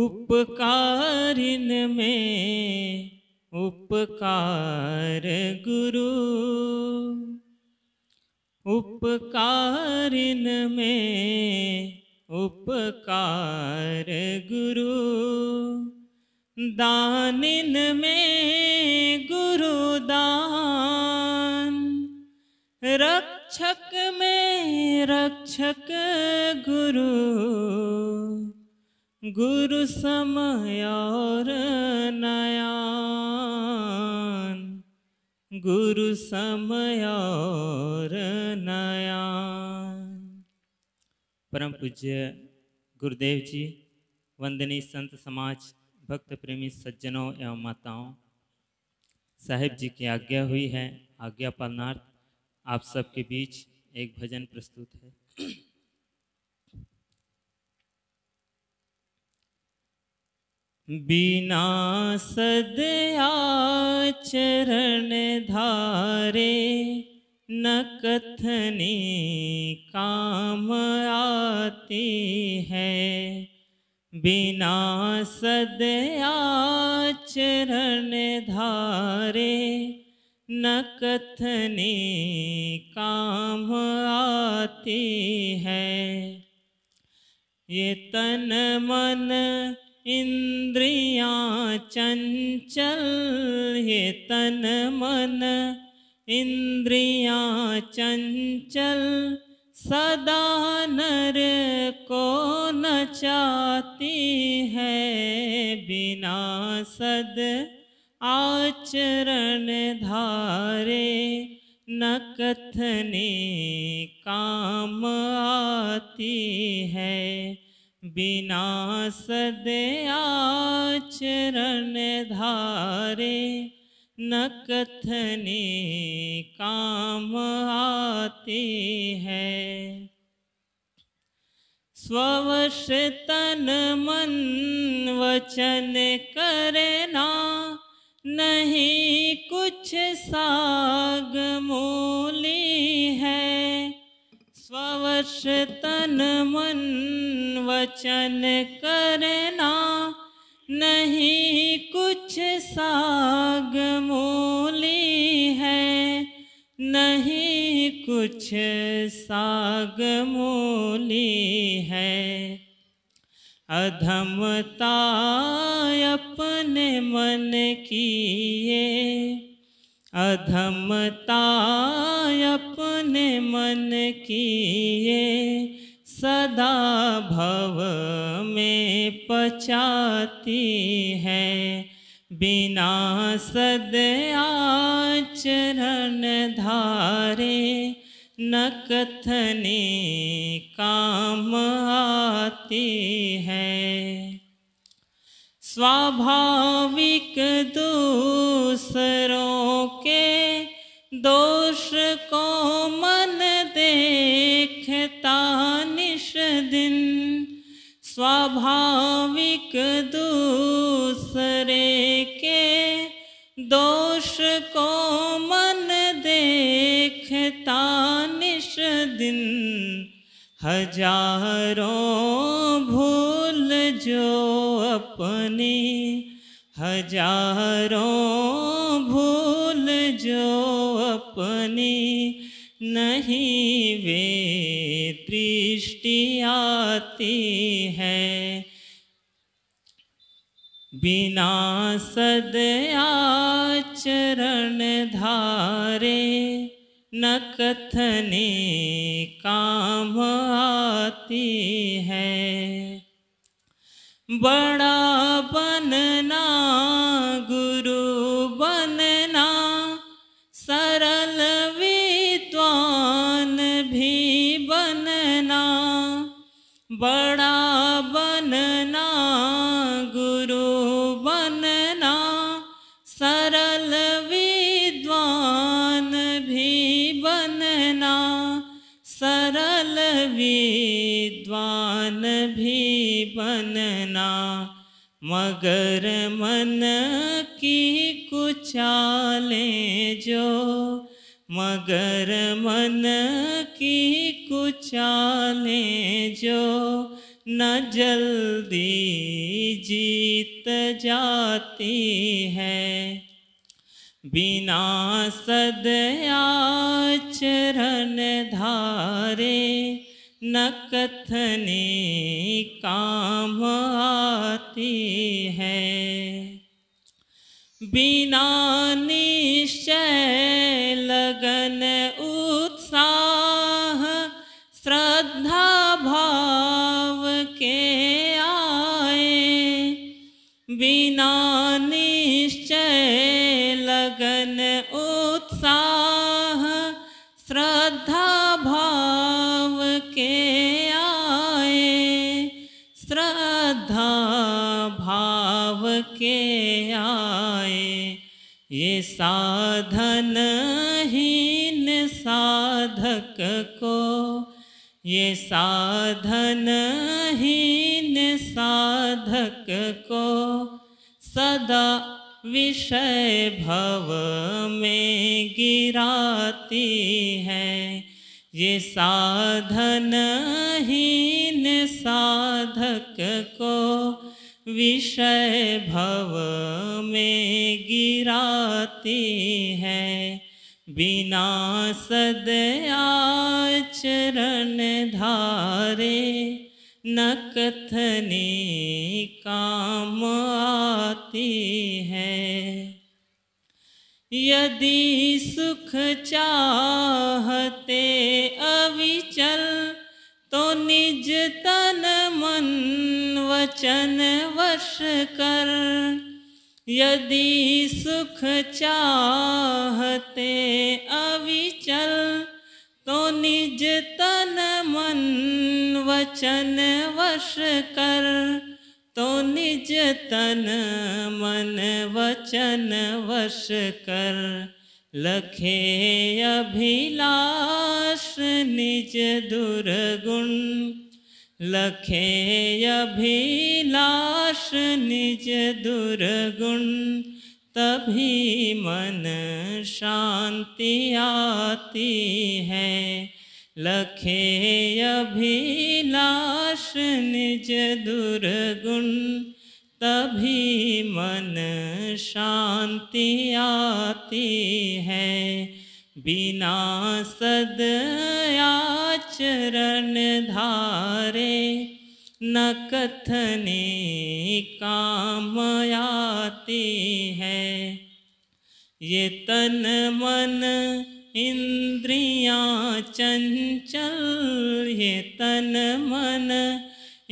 उपकारिन में उपकार गुरु उपकारिन में उपकार गुरु दानिन में गुरु दान रक्षक में रक्षक गुरु गुरु समय और नयान गुरु समय और नयान परम पूज्य गुरुदेव जी वंदनी संत समाज भक्त प्रेमी सज्जनों एवं माताओं साहेब जी की आज्ञा हुई है आज्ञा पालनार्थ आप सबके बीच एक भजन प्रस्तुत है बिना सदया चरण धारे न कथनी काम आती है बिना सदया चरण धारे न कथनी काम आती है ये तन मन इंद्रिया चंचल है तन मन इंद्रिया चंचल सदा नर को नचाती है बिना सद आचरण धारे न कथने काम आती है बिना सद आचरण धारे न कथनी काम आती है स्वश तन मन वचन करना नहीं कुछ साग मूली है स्वश तन मन वचन करना नहीं कुछ साग मूली है नहीं कुछ साग मूली है अधमता अपने मन की ये अधमता अपने मन की ये सदा भव में पचाती है बिना सद आचरण धारे न कथनी काम आती है स्वाभाविक दूसरों के दोष को मन देखता निश दिन स्वाभाविक दूसरे के दोष को मन देखता निश दिन हजारों भूल जो अपनी हजारों भूल जो अपनी नहीं वे दृष्टि आती है बिना सद आचरण धारे न कथनी काम आती है बड़ा बनना गुरु बनना सरल विद्वान भी बनना बड़ा विद्वान भी बनना मगर मन की कुचालें जो मगर मन की कुचालें जो न जल्दी जीत जाती है बिना सदयाचरण धारे न कथनी काम आती है बिना निश्चय लगन उ साधनहीन साधक को ये साधनहीन साधक को सदा विषय भव में गिराती है ये साधनहीन साधक को विषय भव में गिराती है बिना सदयाचरण धारे न कथनी काम आती है यदि सुख चाहते वचन वश कर यदि सुख चाहते अविचल तो निज तन मन वचन वश कर तो निज तन मन वचन वश कर लखे अभिलाष निज दुर्गुण लखे अभिलाष निज दुर्गुण तभी मन शांति आती है लखे अभिलाष निज दुर्गुण तभी मन शांति आती है बिना सदयाचरण धारे न कथने काम आती है ये तन मन इंद्रियां चंचल ये तन मन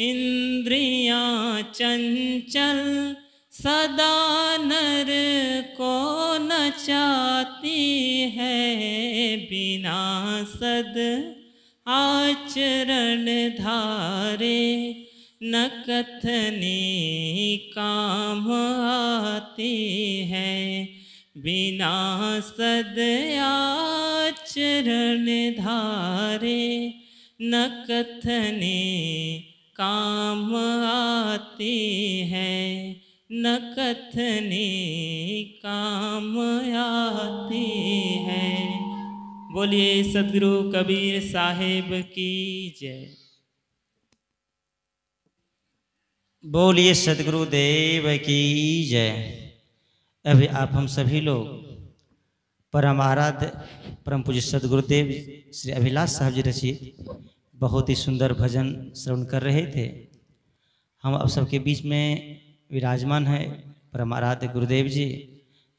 इंद्रियां चंचल सदा नर को नचाती है बिना सद आचरण धारे न कथनी काम आती है बिना सद आचरण धारे न कथनी काम आती है न कथनी काम आती है बोलिए सदगुरु कबीर साहेब की जय बोलिए सदगुरु देव की जय अभी आप हम सभी लोग परम आराध्य परम पूज्य सदगुरुदेव श्री अभिलाष साहब जी रचित बहुत ही सुंदर भजन श्रवण कर रहे थे हम आप सबके बीच में विराजमान है परमाराध्य गुरुदेव जी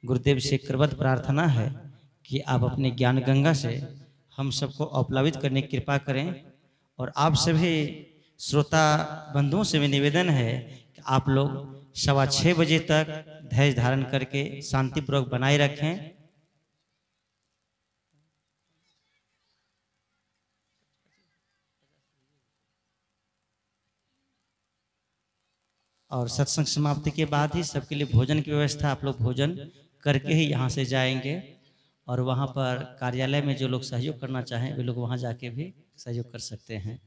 गुरुदेव से करवत प्रार्थना है कि आप अपने ज्ञान गंगा से हम सबको अपलावित करने की कृपा करें और आप सभी श्रोता बंधुओं से भी निवेदन है कि आप लोग सवा छः बजे तक धैर्य धारण करके शांतिपूर्वक बनाए रखें और सत्संग समाप्ति के बाद ही सबके लिए भोजन की व्यवस्था आप लोग भोजन करके ही यहाँ से जाएंगे और वहाँ पर कार्यालय में जो लोग सहयोग करना चाहें वे लोग वहाँ जाके भी सहयोग कर सकते हैं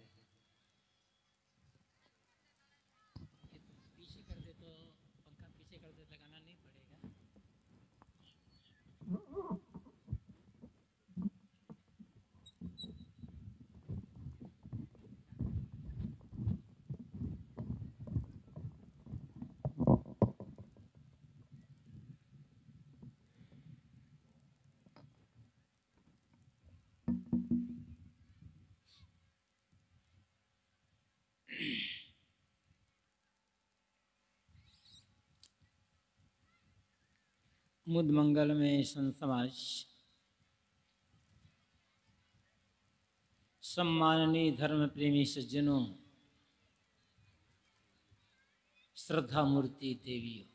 मुद मंगल में सन समाज सम्माननीय धर्म प्रेमी सज्जनों श्रद्धा मूर्ति देवियों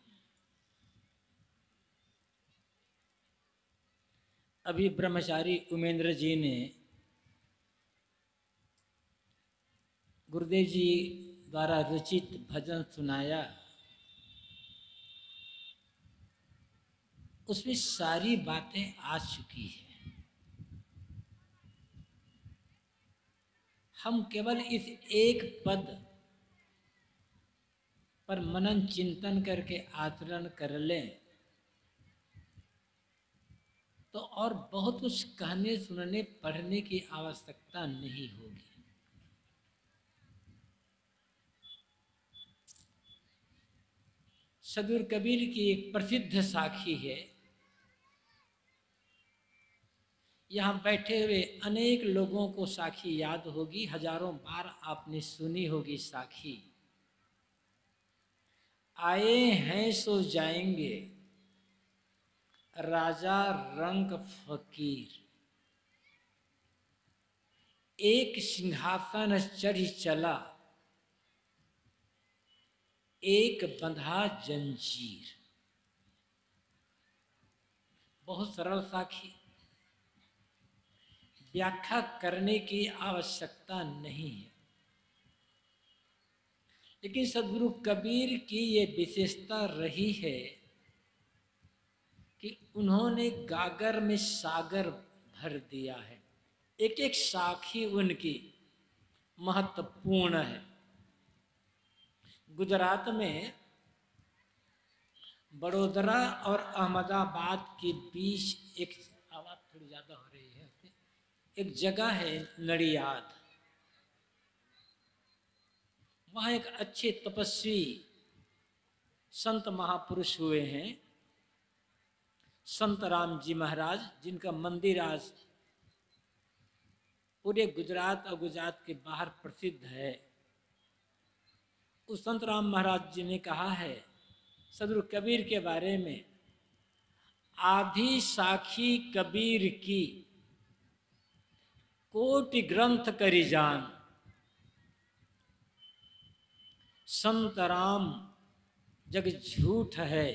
अभी ब्रह्मचारी उमेंद्र जी ने गुरुदेव जी द्वारा रचित भजन सुनाया उसमें सारी बातें आ चुकी है हम केवल इस एक पद पर मनन चिंतन करके आचरण कर लें तो और बहुत कुछ कहने सुनने पढ़ने की आवश्यकता नहीं होगी सदुर कबीर की एक प्रसिद्ध साखी है यहाँ बैठे हुए अनेक लोगों को साखी याद होगी हजारों बार आपने सुनी होगी साखी आए हैं सो जाएंगे राजा रंग फकीर एक सिंहासन चढ़ चला एक बंधा जंजीर बहुत सरल साखी व्याख्या करने की आवश्यकता नहीं है लेकिन सदगुरु कबीर की ये विशेषता रही है कि उन्होंने गागर में सागर भर दिया है एक एक साखी उनकी महत्वपूर्ण है गुजरात में बड़ोदरा और अहमदाबाद के बीच एक आवाज़ थोड़ी ज़्यादा हो एक जगह है नड़ियाद वहां एक अच्छे तपस्वी संत महापुरुष हुए हैं संत राम जी महाराज जिनका मंदिर आज पूरे गुजरात और गुजरात के बाहर प्रसिद्ध है उस संत राम महाराज जी ने कहा है सदुर कबीर के बारे में आधी साखी कबीर की कोटि ग्रंथ करी जान संत राम जग झूठ है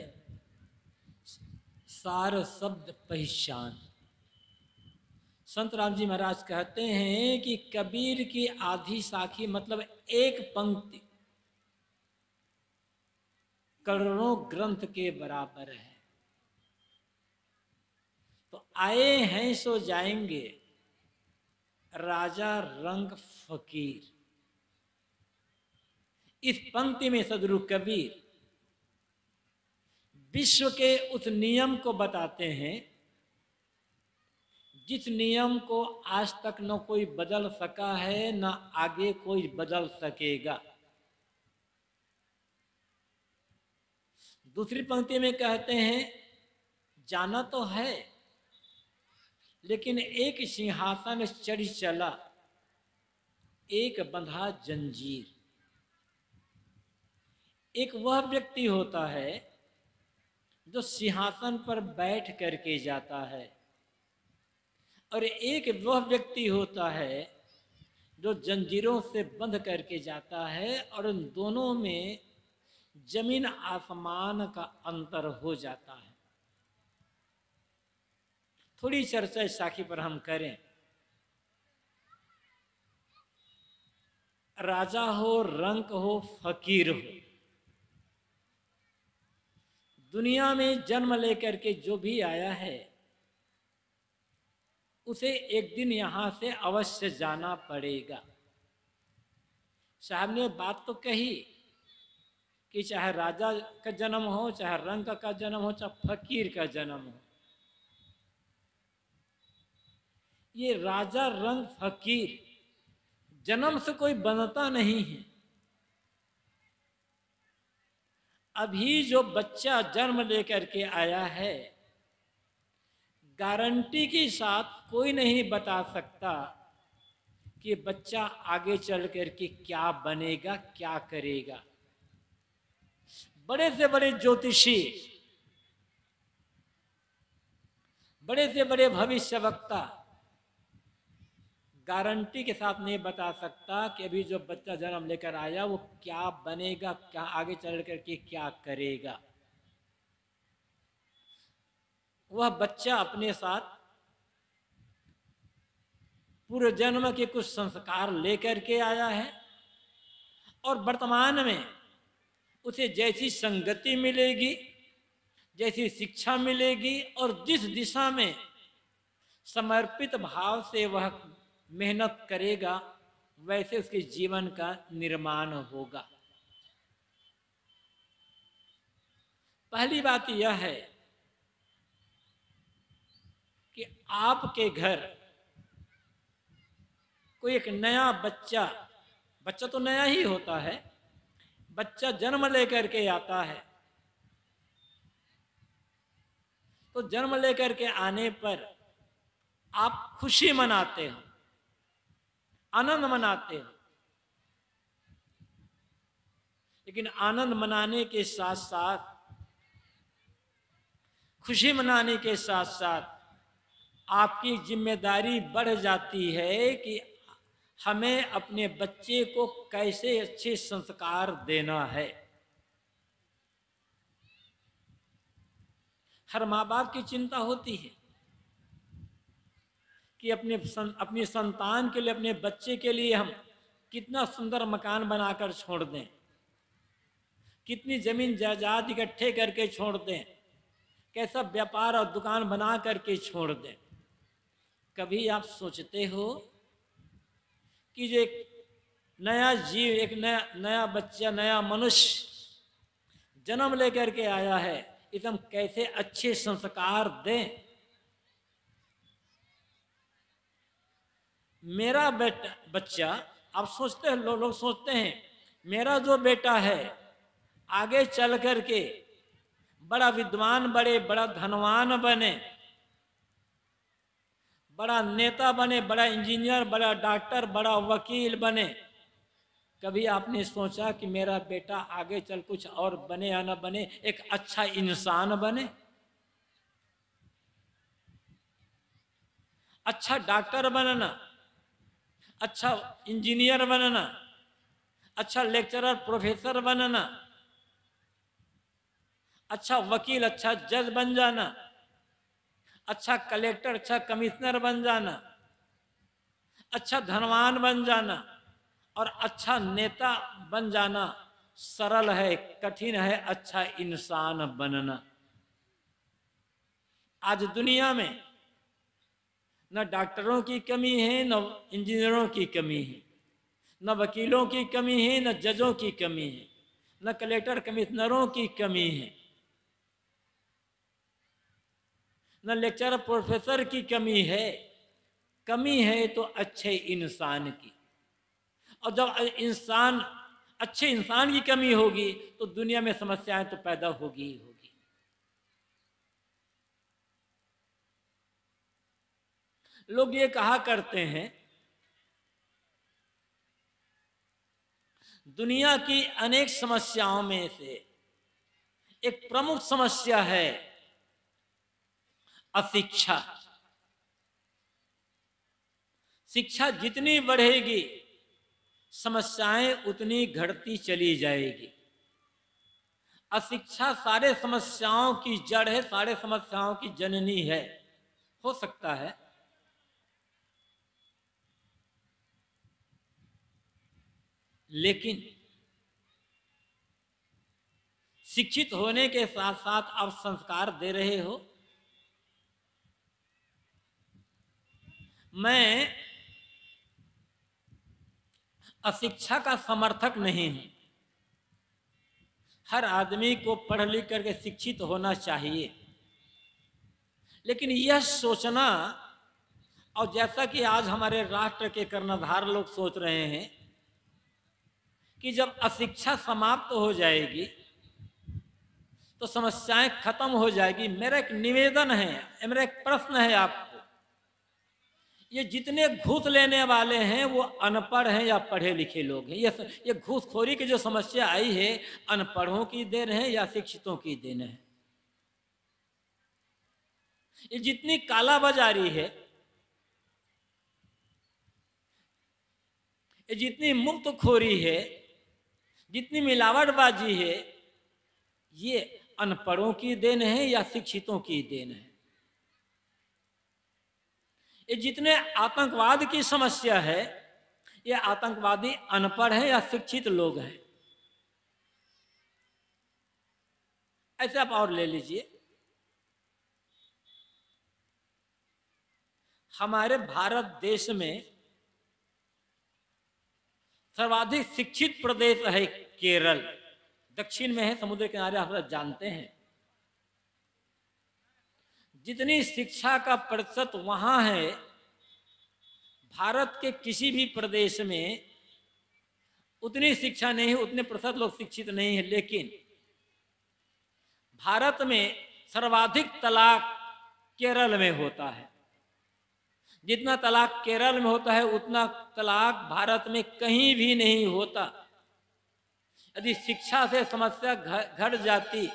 सार शब्द पहचान संत राम जी महाराज कहते हैं कि कबीर की आधी साखी मतलब एक पंक्ति करोड़ों ग्रंथ के बराबर है तो आए हैं सो जाएंगे राजा रंग फकीर इस पंक्ति में सदरु कबीर विश्व के उस नियम को बताते हैं जिस नियम को आज तक न कोई बदल सका है न आगे कोई बदल सकेगा दूसरी पंक्ति में कहते हैं जाना तो है लेकिन एक सिंहासन चढ़ चला एक बंधा जंजीर एक वह व्यक्ति होता है जो सिंहासन पर बैठ करके जाता है और एक वह व्यक्ति होता है जो जंजीरों से बंध करके जाता है और उन दोनों में जमीन आसमान का अंतर हो जाता है थोड़ी चर्चा इस साखी पर हम करें राजा हो रंक हो फकीर हो दुनिया में जन्म लेकर के जो भी आया है उसे एक दिन यहां से अवश्य जाना पड़ेगा साहब ने बात तो कही कि चाहे राजा का जन्म हो चाहे रंग का जन्म हो चाहे फकीर का जन्म हो ये राजा रंग फकीर जन्म से कोई बनता नहीं है अभी जो बच्चा जन्म लेकर के आया है गारंटी के साथ कोई नहीं बता सकता कि बच्चा आगे चल करके क्या बनेगा क्या करेगा बड़े से बड़े ज्योतिषी बड़े से बड़े भविष्य वक्ता गारंटी के साथ नहीं बता सकता कि अभी जो बच्चा जन्म लेकर आया वो क्या बनेगा क्या आगे चल करके क्या करेगा वह बच्चा अपने साथ पूर्व जन्म के कुछ संस्कार लेकर के आया है और वर्तमान में उसे जैसी संगति मिलेगी जैसी शिक्षा मिलेगी और जिस दिशा में समर्पित भाव से वह मेहनत करेगा वैसे उसके जीवन का निर्माण होगा पहली बात यह है कि आपके घर कोई एक नया बच्चा बच्चा तो नया ही होता है बच्चा जन्म लेकर के आता है तो जन्म लेकर के आने पर आप खुशी मनाते हो आनंद मनाते हैं लेकिन आनंद मनाने के साथ साथ खुशी मनाने के साथ साथ आपकी जिम्मेदारी बढ़ जाती है कि हमें अपने बच्चे को कैसे अच्छे संस्कार देना है हर माँ बाप की चिंता होती है कि अपने सं, अपनी संतान के लिए अपने बच्चे के लिए हम कितना सुंदर मकान बनाकर छोड़ दें कितनी जमीन जायदाद इकट्ठे करके छोड़ दें कैसा व्यापार और दुकान बना करके छोड़ दें कभी आप सोचते हो कि जो एक नया जीव एक नया नया बच्चा नया मनुष्य जन्म लेकर के आया है इसे हम कैसे अच्छे संस्कार दें मेरा बेटा बच्चा आप सोचते हैं लोग लो सोचते हैं मेरा जो बेटा है आगे चल कर के बड़ा विद्वान बड़े बड़ा धनवान बने बड़ा नेता बने बड़ा इंजीनियर बड़ा डॉक्टर बड़ा वकील बने कभी आपने सोचा कि मेरा बेटा आगे चल कुछ और बने या ना बने एक अच्छा इंसान बने अच्छा डॉक्टर बनना अच्छा इंजीनियर बनना अच्छा लेक्चरर प्रोफेसर बनना अच्छा वकील अच्छा जज बन जाना अच्छा कलेक्टर अच्छा कमिश्नर बन जाना अच्छा धनवान बन जाना और अच्छा नेता बन जाना सरल है कठिन है अच्छा इंसान बनना आज दुनिया में न डॉक्टरों की कमी है न इंजीनियरों की कमी है न वकीलों की कमी है न जजों की कमी है न कलेक्टर कमिश्नरों की कमी है न लेक्चर प्रोफेसर की कमी है कमी है तो अच्छे इंसान की और जब इंसान अच्छे इंसान की कमी होगी तो दुनिया में समस्याएं तो पैदा होगी ही होगी लोग ये कहा करते हैं दुनिया की अनेक समस्याओं में से एक प्रमुख समस्या है अशिक्षा शिक्षा जितनी बढ़ेगी समस्याएं उतनी घटती चली जाएगी अशिक्षा सारे समस्याओं की जड़ है सारे समस्याओं की जननी है हो सकता है लेकिन शिक्षित होने के साथ साथ आप संस्कार दे रहे हो मैं अशिक्षा का समर्थक नहीं हूं हर आदमी को पढ़ लिख करके शिक्षित होना चाहिए लेकिन यह सोचना और जैसा कि आज हमारे राष्ट्र के कर्णधार लोग सोच रहे हैं कि जब अशिक्षा समाप्त तो हो जाएगी तो समस्याएं खत्म हो जाएगी मेरा एक निवेदन है मेरा एक प्रश्न है आपको ये जितने घूस लेने वाले हैं वो अनपढ़ हैं या पढ़े लिखे लोग हैं ये ये घूसखोरी की जो समस्या आई है अनपढ़ों की देन है या शिक्षितों की देन है ये जितनी कालाबाजारी है ये जितनी मुक्तखोरी खोरी है जितनी मिलावटबाजी है ये अनपढ़ों की देन है या शिक्षितों की देन है ये जितने आतंकवाद की समस्या है ये आतंकवादी अनपढ़ है या शिक्षित लोग हैं ऐसे आप और ले लीजिए हमारे भारत देश में सर्वाधिक शिक्षित प्रदेश है केरल दक्षिण में है समुद्र किनारे आप सब जानते हैं जितनी शिक्षा का प्रतिशत वहां है भारत के किसी भी प्रदेश में उतनी शिक्षा नहीं है उतने प्रतिशत लोग शिक्षित नहीं है लेकिन भारत में सर्वाधिक तलाक केरल में होता है जितना तलाक केरल में होता है उतना तलाक भारत में कहीं भी नहीं होता यदि शिक्षा से समस्या घट जाती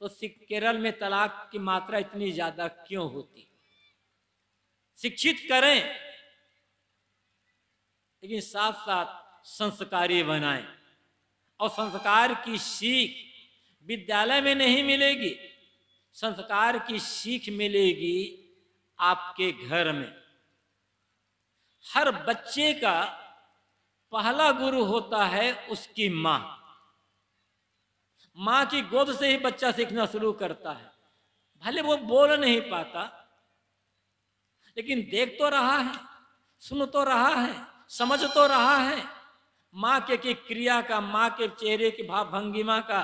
तो केरल में तलाक की मात्रा इतनी ज्यादा क्यों होती शिक्षित करें लेकिन साथ साथ संस्कारी बनाएं और संस्कार की सीख विद्यालय में नहीं मिलेगी संस्कार की सीख मिलेगी आपके घर में हर बच्चे का पहला गुरु होता है उसकी माँ माँ की गोद से ही बच्चा सीखना शुरू करता है भले वो बोल नहीं पाता लेकिन देख तो रहा है सुन तो रहा है समझ तो रहा है माँ के की क्रिया का माँ के चेहरे की भाव भंगिमा का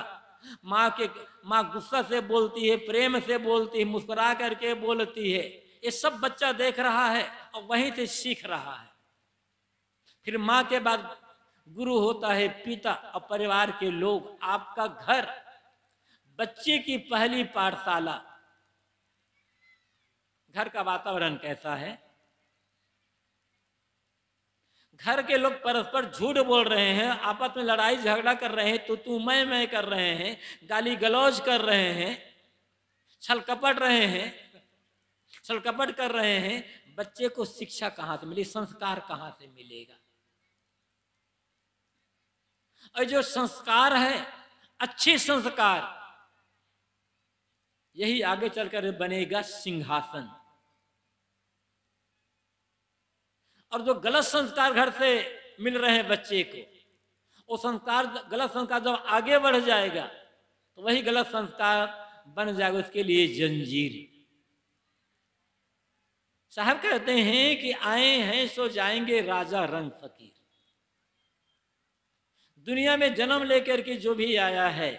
माँ के माँ गुस्सा से बोलती है प्रेम से बोलती है मुस्कुरा करके बोलती है ये सब बच्चा देख रहा है और वहीं से सीख रहा है फिर माँ के बाद गुरु होता है पिता और परिवार के लोग आपका घर बच्चे की पहली पाठशाला घर का वातावरण कैसा है घर के लोग परस्पर झूठ बोल रहे हैं आपस में लड़ाई झगड़ा कर रहे हैं तो तू मैं मैं कर रहे हैं गाली गलौज कर रहे हैं छल कपट रहे हैं छल कपट कर रहे हैं बच्चे को शिक्षा कहां से मिली संस्कार कहां से मिलेगा और जो संस्कार है अच्छे संस्कार यही आगे चलकर बनेगा सिंहासन और जो गलत संस्कार घर से मिल रहे हैं बच्चे को वो संस्कार गलत संस्कार जब आगे बढ़ जाएगा तो वही गलत संस्कार बन जाएगा उसके लिए जंजीर साहब कहते हैं कि आए हैं सो जाएंगे राजा रंग फकीर दुनिया में जन्म लेकर के जो भी आया है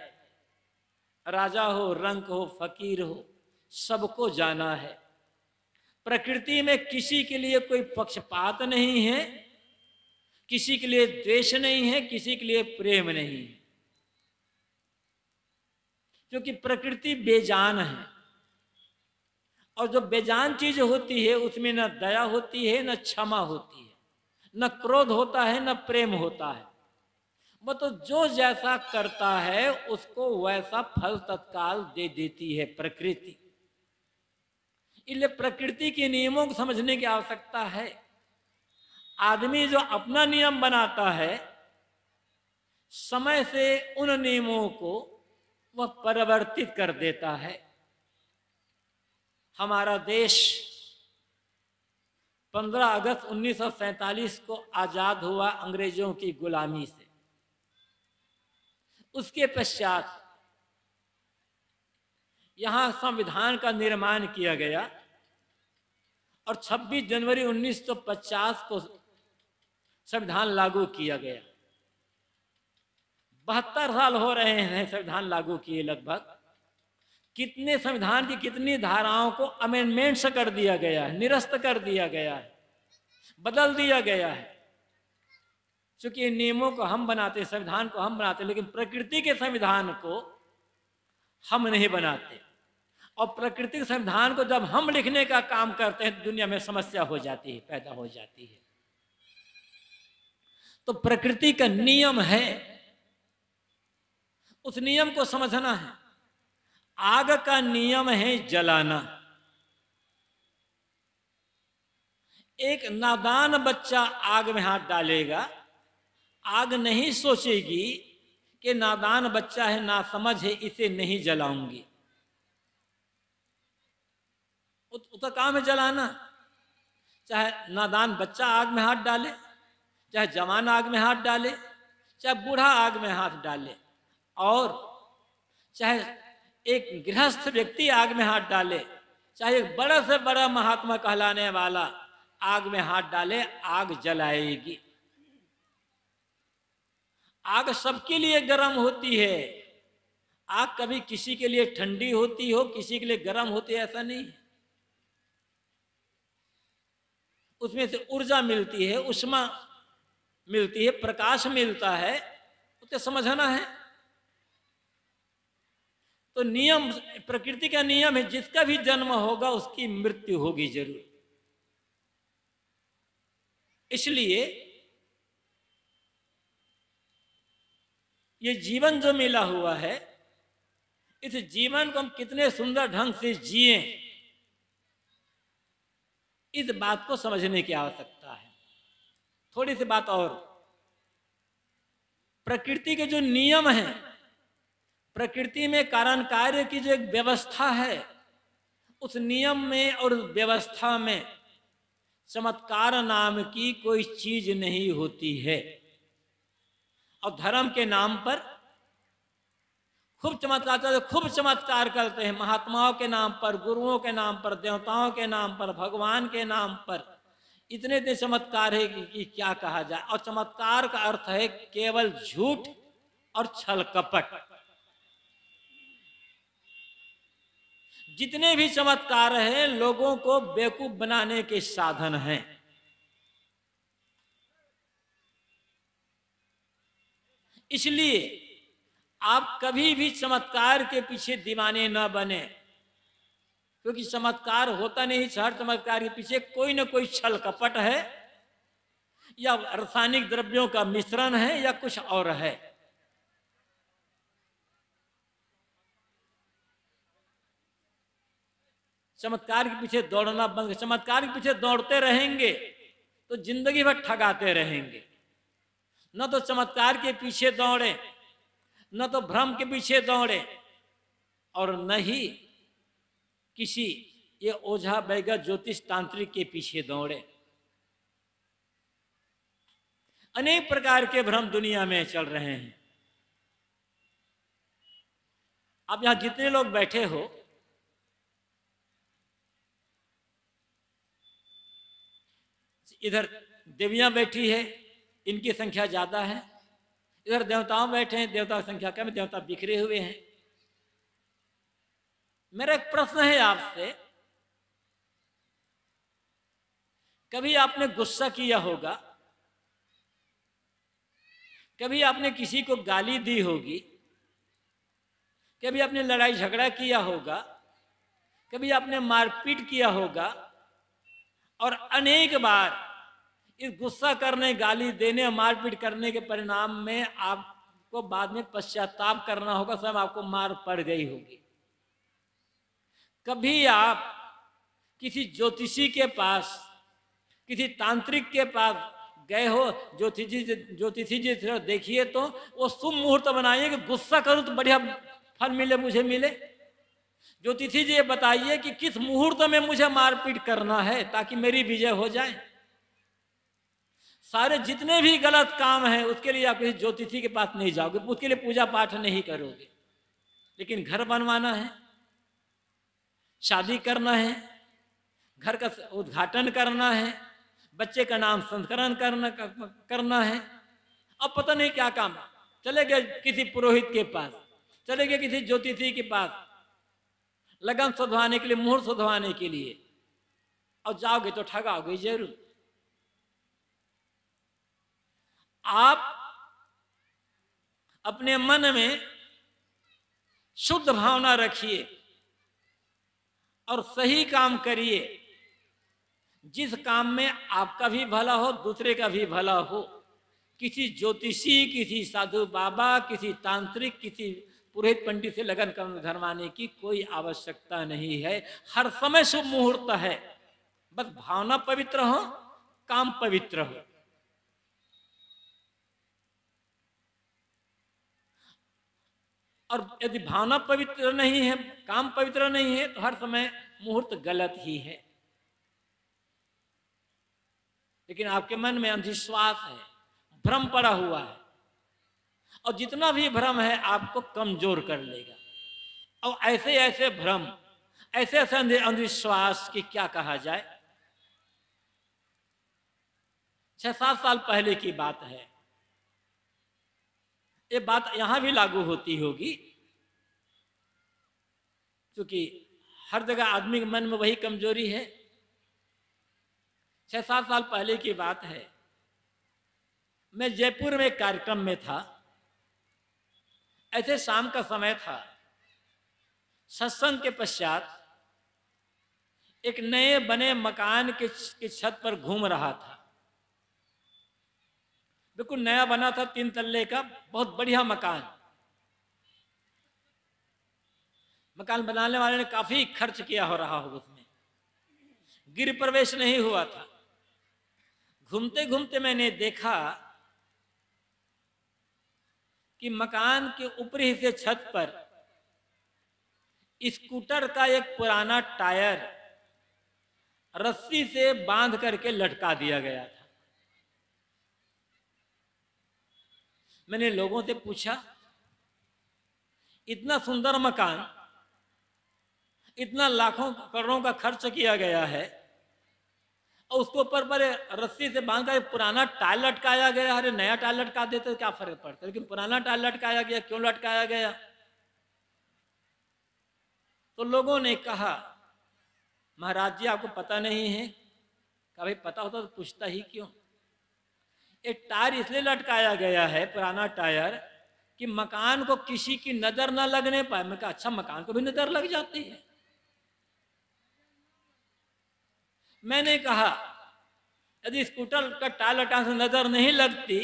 राजा हो रंक हो फकीर हो सबको जाना है प्रकृति में किसी के लिए कोई पक्षपात नहीं है किसी के लिए द्वेष नहीं है किसी के लिए प्रेम नहीं है क्योंकि प्रकृति बेजान है और जो बेजान चीज होती है उसमें न दया होती है न क्षमा होती है न क्रोध होता है न प्रेम होता है मतलब जो जैसा करता है उसको वैसा फल तत्काल दे देती है प्रकृति इसलिए प्रकृति के नियमों को समझने की आवश्यकता है आदमी जो अपना नियम बनाता है समय से उन नियमों को वह परिवर्तित कर देता है हमारा देश 15 अगस्त 1947 को आज़ाद हुआ अंग्रेजों की गुलामी से उसके पश्चात यहां संविधान का निर्माण किया गया और 26 जनवरी 1950 को संविधान लागू किया गया बहत्तर साल हो रहे हैं संविधान लागू किए लगभग कितने संविधान की कितनी धाराओं को अमेंडमेंट्स कर दिया गया है निरस्त कर दिया गया है बदल दिया गया है चूंकि नियमों को हम बनाते संविधान को हम बनाते लेकिन प्रकृति के संविधान को हम नहीं बनाते और प्रकृति के संविधान को जब हम लिखने का काम करते हैं दुनिया में समस्या हो जाती है पैदा हो जाती है तो प्रकृति का नियम है उस नियम को समझना है आग का नियम है जलाना एक नादान बच्चा आग में हाथ डालेगा आग नहीं सोचेगी कि नादान बच्चा है ना समझ है इसे नहीं जलाऊंगी उत, काम है जलाना चाहे नादान बच्चा आग में हाथ डाले चाहे जवान आग में हाथ डाले चाहे बूढ़ा आग में हाथ डाले और चाहे एक गृहस्थ व्यक्ति आग में हाथ डाले चाहे एक बड़ा से बड़ा महात्मा कहलाने वाला आग में हाथ डाले आग जलाएगी आग सबके लिए गर्म होती है आग कभी किसी के लिए ठंडी होती हो किसी के लिए गर्म होती है ऐसा नहीं उसमें से ऊर्जा मिलती है उष्मा मिलती है प्रकाश मिलता है उसे समझना है तो नियम प्रकृति का नियम है जिसका भी जन्म होगा उसकी मृत्यु होगी जरूर इसलिए ये जीवन जो मिला हुआ है इस जीवन को हम कितने सुंदर ढंग से जिए इस बात को समझने की आवश्यकता है थोड़ी सी बात और प्रकृति के जो नियम हैं प्रकृति में कारण कार्य की जो एक व्यवस्था है उस नियम में और व्यवस्था में चमत्कार नाम की कोई चीज नहीं होती है और धर्म के नाम पर खूब चमत्कार खूब चमत्कार करते हैं महात्माओं के नाम पर गुरुओं के नाम पर देवताओं के नाम पर भगवान के नाम पर इतने इतने चमत्कार है कि, कि क्या कहा जाए और चमत्कार का अर्थ है केवल झूठ और छल कपट जितने भी चमत्कार हैं लोगों को बेवकूफ बनाने के साधन हैं इसलिए आप कभी भी चमत्कार के पीछे दीवाने न बने क्योंकि चमत्कार होता नहीं हर चमत्कार के पीछे कोई ना कोई छल कपट है या रासायनिक द्रव्यों का मिश्रण है या कुछ और है चमत्कार के पीछे दौड़ना बंद चमत्कार के पीछे दौड़ते रहेंगे तो जिंदगी भर ठगाते रहेंगे न तो चमत्कार के पीछे दौड़े न तो भ्रम के पीछे दौड़े और न ही किसी ये ओझा बैगा ज्योतिष तांत्रिक के पीछे दौड़े अनेक प्रकार के भ्रम दुनिया में चल रहे हैं आप यहां जितने लोग बैठे हो इधर देवियां बैठी है इनकी संख्या ज़्यादा है इधर देवताओं बैठे हैं देवता की संख्या कम है देवता बिखरे हुए हैं मेरा एक प्रश्न है आपसे कभी आपने गुस्सा किया होगा कभी आपने किसी को गाली दी होगी कभी आपने लड़ाई झगड़ा किया होगा कभी आपने मारपीट किया होगा और अनेक बार इस गुस्सा करने गाली देने मारपीट करने के परिणाम में आपको बाद में पश्चाताप करना होगा स्वयं आपको मार पड़ गई होगी कभी आप किसी ज्योतिषी के पास किसी तांत्रिक के पास गए हो ज्योतिषी ज्योतिषी जी से देखिए तो वो शुभ मुहूर्त बनाइए कि गुस्सा करूँ तो बढ़िया फल मिले मुझे मिले ज्योतिषी जी ये बताइए कि किस मुहूर्त में मुझे मारपीट करना है ताकि मेरी विजय हो जाए सारे जितने भी गलत काम हैं उसके लिए आप किसी ज्योतिषी के पास नहीं जाओगे उसके लिए पूजा पाठ नहीं करोगे लेकिन घर बनवाना है शादी करना है घर का उद्घाटन करना है बच्चे का नाम संस्करण करना करना है अब पता नहीं क्या काम चले गए किसी पुरोहित के पास चले गए किसी ज्योतिषी के पास लगन सुधवाने के लिए मुहूर्त सुधवाने के लिए और जाओगे तो ठगाओगे जरूर आप अपने मन में शुद्ध भावना रखिए और सही काम करिए जिस काम में आपका भी भला हो दूसरे का भी भला हो किसी ज्योतिषी किसी साधु बाबा किसी तांत्रिक किसी पुरोहित पंडित से लगन कर्म धर्माने की कोई आवश्यकता नहीं है हर समय शुभ मुहूर्त है बस भावना पवित्र हो काम पवित्र हो और यदि भावना पवित्र नहीं है काम पवित्र नहीं है तो हर समय मुहूर्त गलत ही है लेकिन आपके मन में अंधविश्वास है भ्रम पड़ा हुआ है और जितना भी भ्रम है आपको कमजोर कर लेगा और ऐसे ऐसे भ्रम ऐसे ऐसे अंधविश्वास की क्या कहा जाए छह सात साल पहले की बात है ये बात यहां भी लागू होती होगी क्योंकि हर जगह आदमी के मन में वही कमजोरी है छह सात साल पहले की बात है मैं जयपुर में कार्यक्रम में था ऐसे शाम का समय था सत्संग के पश्चात एक नए बने मकान के, के छत पर घूम रहा था बिल्कुल नया बना था तीन तल्ले का बहुत बढ़िया मकान मकान बनाने वाले ने काफी खर्च किया हो रहा हो उसमें गिर प्रवेश नहीं हुआ था घूमते घूमते मैंने देखा कि मकान के ऊपरी हिस्से छत पर स्कूटर का एक पुराना टायर रस्सी से बांध करके लटका दिया गया था मैंने लोगों से पूछा इतना सुंदर मकान इतना लाखों करोड़ों का खर्च किया गया है और उसको ऊपर पर रस्सी से बांध कर पुराना टायर लटकाया गया अरे नया टायर लटका देते तो क्या फर्क पड़ता लेकिन पुराना टायर लटकाया गया क्यों लटकाया गया तो लोगों ने कहा महाराज जी आपको पता नहीं है कभी पता होता तो पूछता ही क्यों एक टायर इसलिए लटकाया गया है पुराना टायर कि मकान को किसी की नजर ना लगने पाए मैं कहा अच्छा मकान को भी नजर लग जाती है मैंने कहा यदि स्कूटर का टायर लटान से नजर नहीं लगती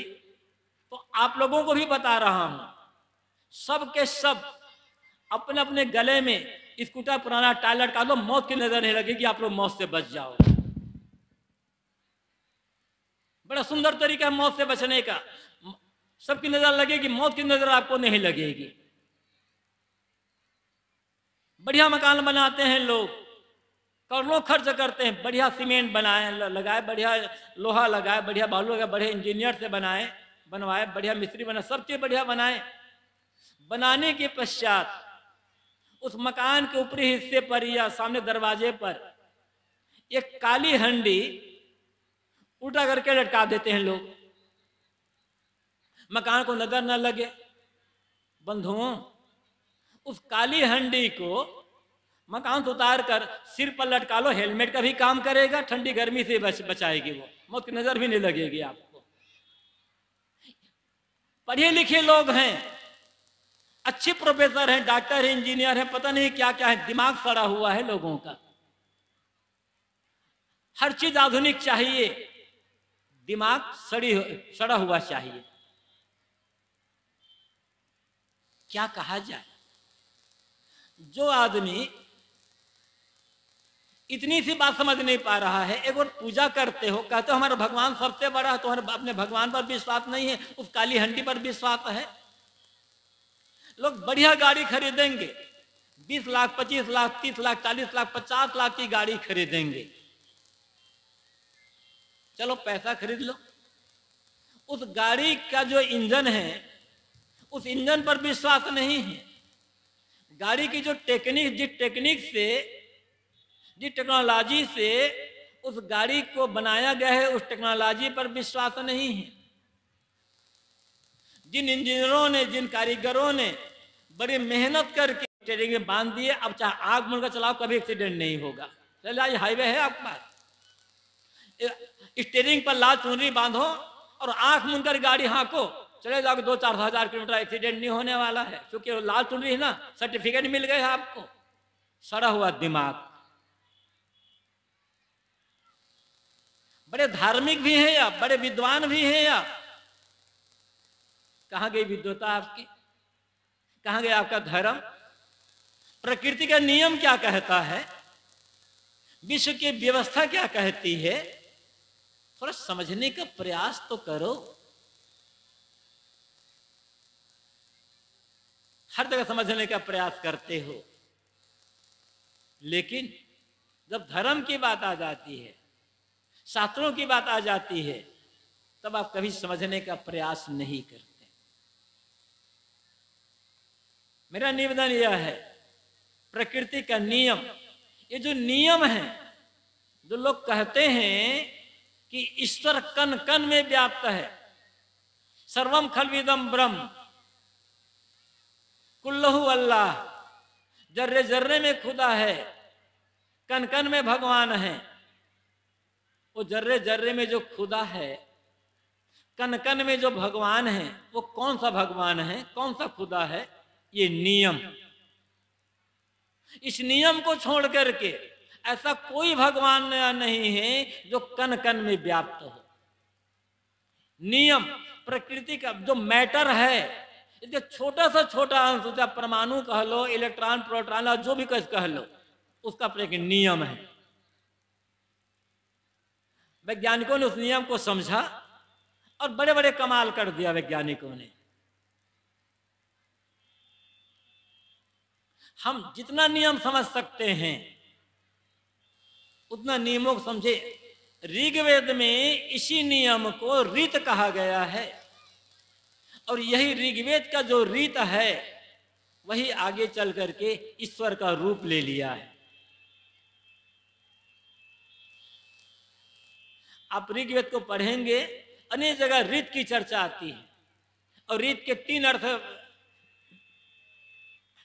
तो आप लोगों को भी बता रहा हूं सब के सब अपने अपने गले में स्कूटर पुराना टायर लटका दो मौत की नजर नहीं लगेगी आप लोग मौत से बच जाओ बड़ा सुंदर तरीका है मौत से बचने का सबकी नजर लगेगी मौत की नजर आपको नहीं लगेगी बढ़िया मकान बनाते हैं लोग करोड़ों खर्च करते हैं बढ़िया सीमेंट बनाए लगाए बढ़िया लोहा लगाए बढ़िया बालू लगाए बढ़िया इंजीनियर से बनाए बनवाए बढ़िया मिस्त्री बनाए सब चीज बढ़िया बनाए बनाने के पश्चात उस मकान के ऊपरी हिस्से पर या सामने दरवाजे पर एक काली हंडी उल्टा करके लटका देते हैं लोग मकान को नजर न लगे बंधुओं उस काली हंडी को मकान से उतार कर सिर पर लटका लो हेलमेट का भी काम करेगा ठंडी गर्मी से बच, बचाएगी वो मौत की नजर भी नहीं लगेगी आपको पढ़े लिखे लोग हैं अच्छे प्रोफेसर हैं डॉक्टर हैं इंजीनियर हैं पता नहीं क्या क्या है दिमाग सड़ा हुआ है लोगों का हर चीज आधुनिक चाहिए दिमाग सड़ी सड़ा हुआ चाहिए क्या कहा जाए जो आदमी इतनी सी बात समझ नहीं पा रहा है एक बार पूजा करते हो कहते हो हमारा भगवान सबसे बड़ा है तुम्हारे हमारे अपने भगवान पर विश्वास नहीं है उस काली हंडी पर विश्वास है लोग बढ़िया गाड़ी खरीदेंगे बीस लाख पच्चीस लाख तीस लाख चालीस लाख पचास लाख की गाड़ी खरीदेंगे चलो पैसा खरीद लो उस गाड़ी का जो इंजन है उस इंजन पर विश्वास नहीं है गाड़ी की जो टेक्निक जिस टेक्निक से जिस टेक्नोलॉजी से उस गाड़ी को बनाया गया है उस टेक्नोलॉजी पर विश्वास नहीं है जिन इंजीनियरों ने जिन कारीगरों ने बड़ी मेहनत करके ट्रेनिंग में बांध दिए अब चाहे आग मुड़कर चलाओ कभी एक्सीडेंट नहीं होगा चले आज हाईवे है आपके पास स्टेयरिंग पर लाल चुनरी बांधो और आंख मुंदर गाड़ी हाँको चले जाओ दो चार हजार किलोमीटर एक्सीडेंट नहीं होने वाला है क्योंकि वो लाल चुनरी है ना सर्टिफिकेट मिल गए आपको सड़ा हुआ दिमाग बड़े धार्मिक भी हैं या बड़े विद्वान भी हैं या कहा गई विद्वता आपकी कहा गया आपका धर्म प्रकृति का नियम क्या कहता है विश्व की व्यवस्था क्या कहती है थोड़ा समझने का प्रयास तो करो हर जगह समझने का प्रयास करते हो लेकिन जब धर्म की बात आ जाती है शास्त्रों की बात आ जाती है तब आप कभी समझने का प्रयास नहीं करते मेरा निवेदन यह है प्रकृति का नियम ये जो नियम है जो लोग कहते हैं कि ईश्वर कन कन में व्याप्त है सर्वम खलविदम ब्रह्म कुल्लहू अल्लाह जर्रे जर्रे में खुदा है कन कन में भगवान है वो जर्रे जर्रे में जो खुदा है कन कन में जो भगवान है वो कौन सा भगवान है कौन सा खुदा है ये नियम इस नियम को छोड़ करके ऐसा कोई भगवान नया नहीं है जो कन कन में व्याप्त हो नियम प्रकृति का जो मैटर है जो छोटा सा छोटा अंश चाहे परमाणु कह लो इलेक्ट्रॉन प्रोटॉन जो भी कुछ कह लो उसका नियम है वैज्ञानिकों ने उस नियम को समझा और बड़े बड़े कमाल कर दिया वैज्ञानिकों ने हम जितना नियम समझ सकते हैं उतना नियमों को समझे ऋग्वेद में इसी नियम को रीत कहा गया है और यही ऋग्वेद का जो रीत है वही आगे चल करके ईश्वर का रूप ले लिया है आप ऋग्वेद को पढ़ेंगे अनेक जगह रीत की चर्चा आती है और रीत के तीन अर्थ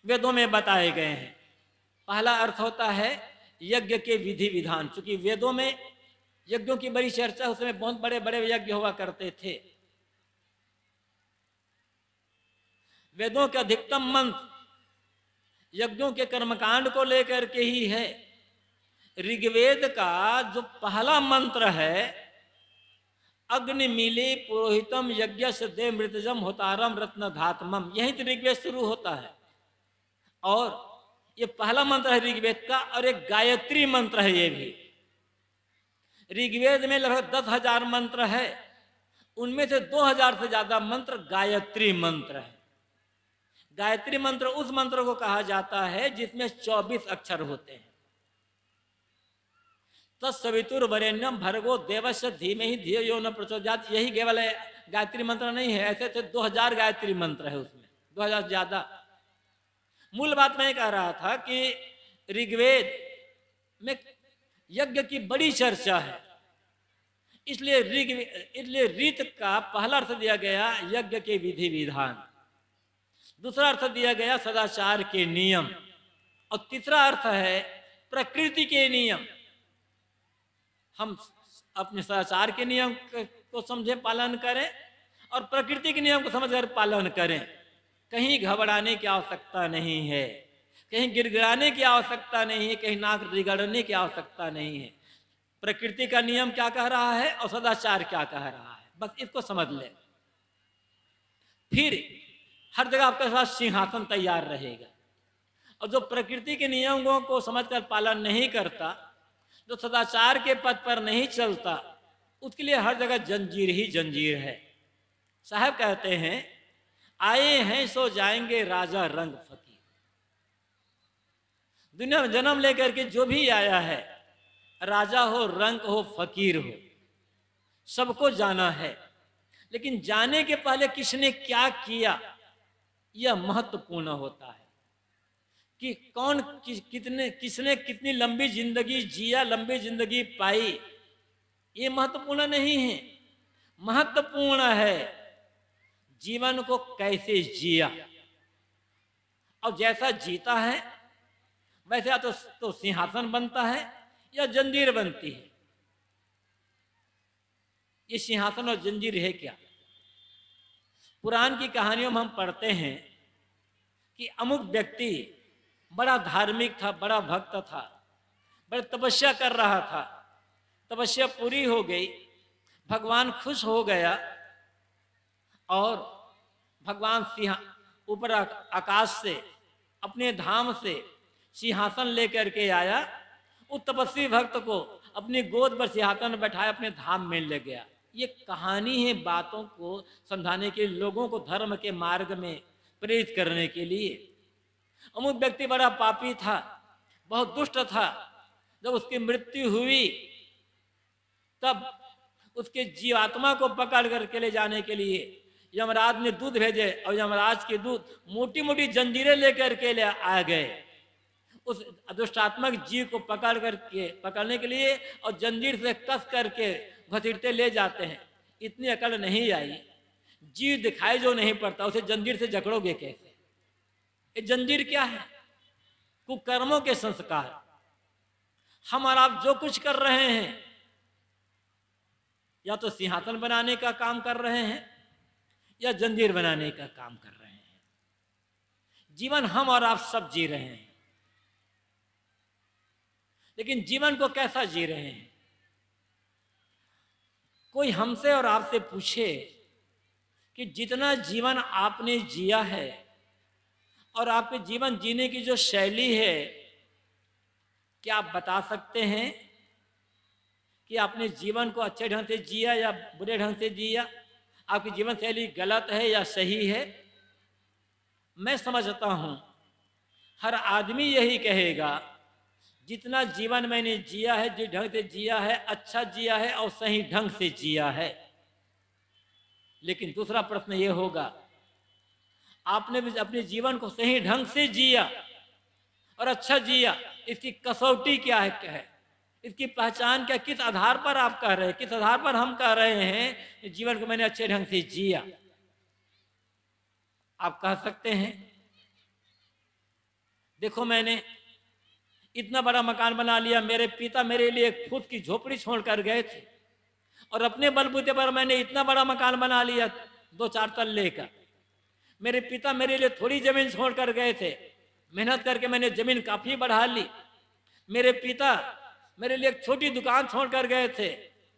वेदों में बताए गए हैं पहला अर्थ होता है यज्ञ के विधि विधान चूंकि वेदों में यज्ञों की बड़ी चर्चा उसमें बहुत बड़े बड़े यज्ञ हुआ करते थे वेदों के अधिकतम मंत्र यज्ञों के कर्मकांड को लेकर के ही है ऋग्वेद का जो पहला मंत्र है अग्नि मिले पुरोहितम यज्ञ से मृतजम होतारम रत्न धातम यही तो ऋग्वेद शुरू होता है और ये पहला मंत्र है ऋग्वेद का और एक गायत्री मंत्र है ये भी ऋग्वेद में लगभग दस हजार मंत्र है उनमें से दो हजार से ज्यादा मंत्र गायत्री मंत्र है गायत्री मंत्र उस मंत्र को कहा जाता है जिसमें चौबीस अक्षर होते हैं तत्सवितुर वरेण्यम भरगो देवस्य धीमे ही धीय यो न प्रचोदयात यही केवल गायत्री मंत्र नहीं है ऐसे ऐसे दो हजार गायत्री मंत्र है उसमें दो हजार ज्यादा मूल बात मैं कह रहा था कि ऋग्वेद में यज्ञ की बड़ी चर्चा है इसलिए इसलिए रीत का पहला अर्थ दिया गया यज्ञ के विधि विधान दूसरा अर्थ दिया गया सदाचार के नियम और तीसरा अर्थ है प्रकृति के नियम हम अपने सदाचार के नियम को समझे पालन करें और प्रकृति के नियम को समझकर पालन करें कहीं घबराने की आवश्यकता नहीं है कहीं गिराने की आवश्यकता नहीं है कहीं नाक बिगड़ने की आवश्यकता नहीं है प्रकृति का नियम क्या कह रहा है और सदाचार क्या कह रहा है बस इसको समझ ले फिर हर जगह आपके साथ सिंहासन तैयार रहेगा और जो प्रकृति के नियमों को समझकर पालन नहीं करता जो सदाचार के पद पर नहीं चलता उसके लिए हर जगह जंजीर ही जंजीर है साहब कहते हैं आए हैं सो जाएंगे राजा रंग फकीर दुनिया में जन्म लेकर के जो भी आया है राजा हो रंग हो फकीर हो सबको जाना है लेकिन जाने के पहले किसने क्या किया यह महत्वपूर्ण होता है कि कौन कि, कितने किसने कितनी लंबी जिंदगी जिया लंबी जिंदगी पाई ये महत्वपूर्ण नहीं है महत्वपूर्ण है जीवन को कैसे जिया और जैसा जीता है वैसा तो, तो सिंहासन बनता है या जंजीर बनती है ये सिंहासन और जंजीर है क्या पुराण की कहानियों में हम पढ़ते हैं कि अमुक व्यक्ति बड़ा धार्मिक था बड़ा भक्त था बड़े तपस्या कर रहा था तपस्या पूरी हो गई भगवान खुश हो गया और भगवान सिंह ऊपर आकाश से अपने धाम से सिंहासन लेकर के आया उस तपस्वी भक्त को अपनी गोद पर सिंहासन बैठाया अपने धाम में ले गया ये कहानी है बातों को समझाने के लिए लोगों को धर्म के मार्ग में प्रेरित करने के लिए अमुक व्यक्ति बड़ा पापी था बहुत दुष्ट था जब उसकी मृत्यु हुई तब उसके जीवात्मा को पकड़ करके ले जाने के लिए यमराज ने दूध भेजे और यमराज के दूध मोटी मोटी जंजीरें लेकर के ले आ गए उस दुष्टात्मक जीव को पकड़ करके पकड़ने के लिए और जंजीर से कस करके घसीटते ले जाते हैं इतनी अकल नहीं आई जीव दिखाई जो नहीं पड़ता उसे जंजीर से जकड़ोगे कैसे ये जंजीर क्या है कुकर्मों के संस्कार हम और आप जो कुछ कर रहे हैं या तो सिंहासन बनाने का काम कर रहे हैं या जंजीर बनाने का काम कर रहे हैं जीवन हम और आप सब जी रहे हैं लेकिन जीवन को कैसा जी रहे हैं कोई हमसे और आपसे पूछे कि जितना जीवन आपने जिया है और आपके जीवन जीने की जो शैली है क्या आप बता सकते हैं कि आपने जीवन को अच्छे ढंग से जिया या बुरे ढंग से जिया आपकी जीवन शैली गलत है या सही है मैं समझता हूं हर आदमी यही कहेगा जितना जीवन मैंने जिया है जिस ढंग से जिया है अच्छा जिया है और सही ढंग से जिया है लेकिन दूसरा प्रश्न यह होगा आपने भी अपने जीवन को सही ढंग से जिया और अच्छा जिया इसकी कसौटी क्या है इसकी पहचान क्या किस आधार पर आप कह रहे हैं किस आधार पर हम कह रहे हैं जीवन को मैंने अच्छे ढंग से जिया आप कह सकते हैं देखो मैंने इतना बड़ा मकान बना लिया मेरे पिता मेरे लिए एक फुट की झोपड़ी छोड़कर गए थे और अपने बलबूते पर मैंने इतना बड़ा मकान बना लिया दो चार तल्ले का मेरे पिता मेरे लिए थोड़ी जमीन छोड़ कर गए थे मेहनत करके मैंने जमीन काफी बढ़ा ली मेरे पिता मेरे लिए एक छोटी दुकान छोड़ कर गए थे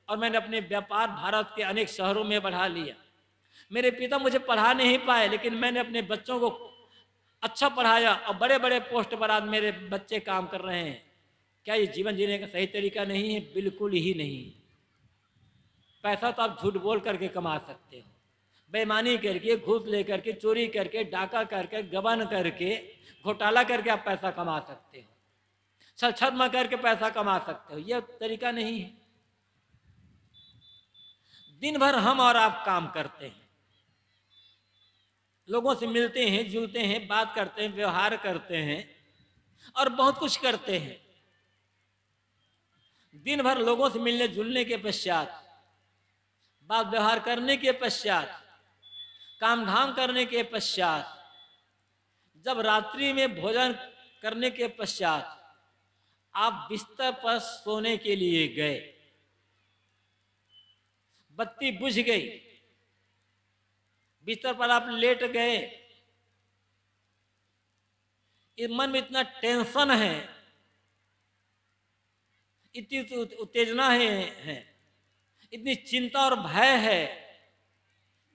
और मैंने अपने व्यापार भारत के अनेक शहरों में बढ़ा लिया मेरे पिता मुझे पढ़ा नहीं पाए लेकिन मैंने अपने बच्चों को अच्छा पढ़ाया और बड़े बड़े पोस्ट पर आज मेरे बच्चे काम कर रहे हैं क्या ये जीवन जीने का सही तरीका नहीं है बिल्कुल ही नहीं पैसा तो आप झूठ बोल करके कमा सकते हो बेईमानी करके घूस लेकर के चोरी करके डाका करके गबन करके घोटाला करके आप पैसा कमा सकते हो छछत्म करके पैसा कमा सकते हो यह तरीका नहीं है दिन भर हम और आप काम करते हैं लोगों से मिलते हैं जुलते हैं बात करते हैं व्यवहार करते हैं और बहुत कुछ करते हैं दिन भर लोगों से मिलने जुलने के पश्चात बात व्यवहार करने के पश्चात काम धाम करने के पश्चात जब रात्रि में भोजन करने के पश्चात आप बिस्तर पर सोने के लिए गए बत्ती बुझ गई बिस्तर पर आप लेट गए इस मन में इतना टेंशन है इतनी उत्तेजना है, है इतनी चिंता और भय है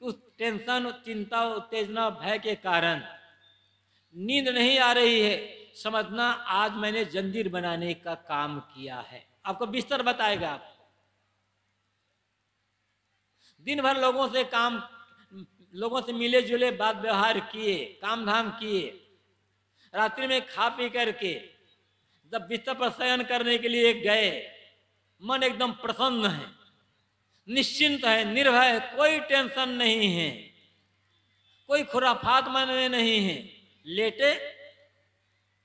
उस टेंशन चिंता उत्तेजना भय के कारण नींद नहीं आ रही है समझना आज मैंने जंजीर बनाने का काम किया है आपको बिस्तर बताएगा आप दिन भर लोगों से काम लोगों से मिले जुले बात व्यवहार किए काम धाम किए रात्रि में खा पी करके जब बिस्तर पर शयन करने के लिए गए मन एकदम प्रसन्न है निश्चिंत है निर्भय कोई टेंशन नहीं है कोई खुराफात मन में नहीं है लेटे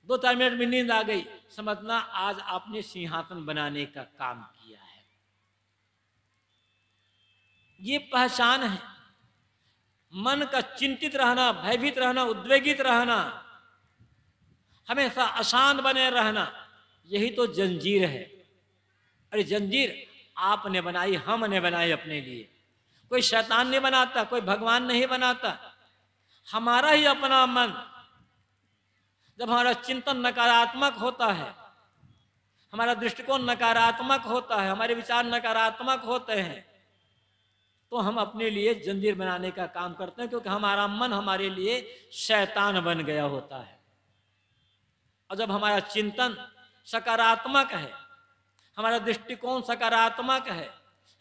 दो चार मिनट में नींद आ गई समझना आज आपने सिंहासन बनाने का काम किया है ये पहचान है मन का चिंतित रहना भयभीत रहना उद्वेगित रहना हमेशा अशांत बने रहना यही तो जंजीर है अरे जंजीर आपने बनाई हमने बनाई अपने लिए कोई शैतान नहीं बनाता कोई भगवान नहीं बनाता हमारा ही अपना मन जब हमारा चिंतन नकारात्मक होता है हमारा दृष्टिकोण नकारात्मक होता है हमारे विचार नकारात्मक होते हैं तो हम अपने लिए जंजीर बनाने का काम करते हैं क्योंकि हमारा मन हमारे लिए शैतान बन गया होता है और जब हमारा चिंतन सकारात्मक है हमारा दृष्टिकोण सकारात्मक है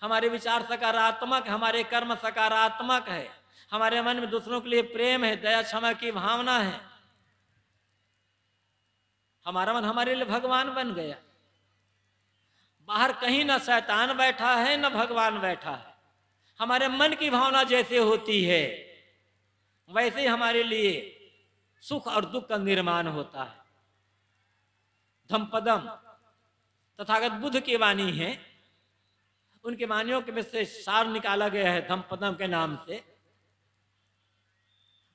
हमारे विचार सकारात्मक हमारे कर्म सकारात्मक है हमारे मन में दूसरों के लिए प्रेम है दया क्षमा की भावना है हमारा मन हमारे लिए भगवान बन गया बाहर कहीं ना शैतान बैठा है ना भगवान बैठा है हमारे मन की भावना जैसे होती है वैसे ही हमारे लिए सुख और दुख का निर्माण होता है धमपदम तथागत बुद्ध की वाणी है उनके वाणियों के में से सार निकाला गया है धमपदम के नाम से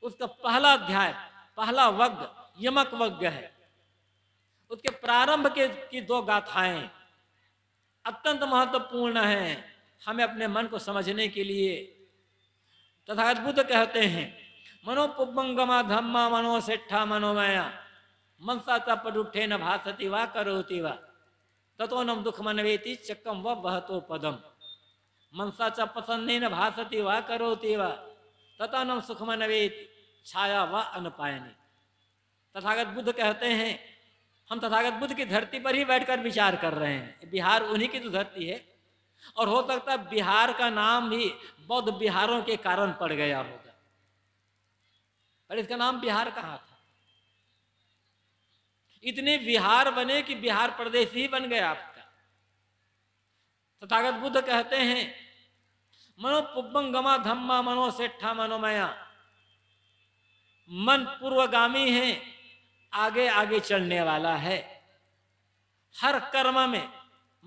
उसका पहला अध्याय पहला वग्ग यमक वग्ग है उसके प्रारंभ के की दो गाथाएं अत्यंत महत्वपूर्ण हैं हमें अपने मन को समझने के लिए तथा अद्भुत कहते हैं मनोपुबंगमा धम्मा मनो सेठा मनोमया मनसा तपट उठे न भाषती वा करोती वा ततो नम दुख मनवेती चक्कम व बहतो पदम मनसा च पसंद न भाषती वा करोती वा तथा नम सुख मनवेती छाया व अनपायनी तथागत बुद्ध कहते हैं हम तथागत बुद्ध की धरती पर ही बैठकर विचार कर रहे हैं बिहार उन्हीं की तो धरती है और हो सकता है बिहार का नाम भी बौद्ध बिहारों के कारण पड़ गया होगा पर इसका नाम बिहार कहाँ था इतने बिहार बने कि बिहार प्रदेश ही बन गया आपका तथागत बुद्ध कहते हैं मनो पुब्बंगमा धम्मा मनो सेठा मनोमया मन पूर्वगामी है आगे आगे चलने वाला है हर कर्म में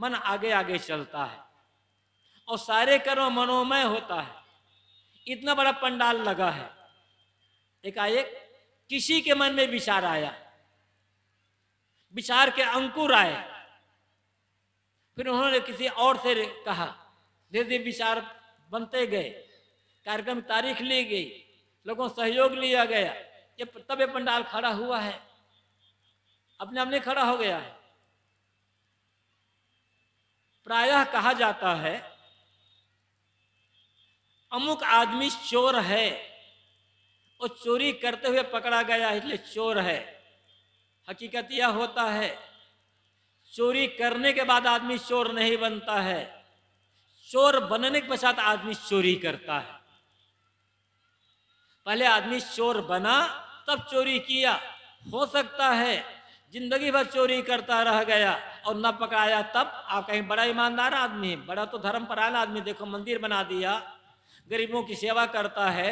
मन आगे आगे चलता है और सारे कर्म मनोमय होता है इतना बड़ा पंडाल लगा है एकाएक किसी के मन में विचार आया विचार के अंकुर आए फिर उन्होंने किसी और से कहा धीरे धीरे विचार बनते गए कार्यक्रम तारीख ली गई लोगों सहयोग लिया गया ये तब ये पंडाल खड़ा हुआ है अपने अपने खड़ा हो गया है प्रायः कहा जाता है अमुक आदमी चोर है और चोरी करते हुए पकड़ा गया इसलिए चोर है हकीकत यह होता है चोरी करने के बाद आदमी चोर नहीं बनता है चोर बनने के पश्चात आदमी चोरी करता है पहले आदमी चोर बना तब चोरी किया हो सकता है जिंदगी भर चोरी करता रह गया और न पकाया तब आप कहीं बड़ा ईमानदार आदमी है बड़ा तो धर्म परायण आदमी देखो मंदिर बना दिया गरीबों की सेवा करता है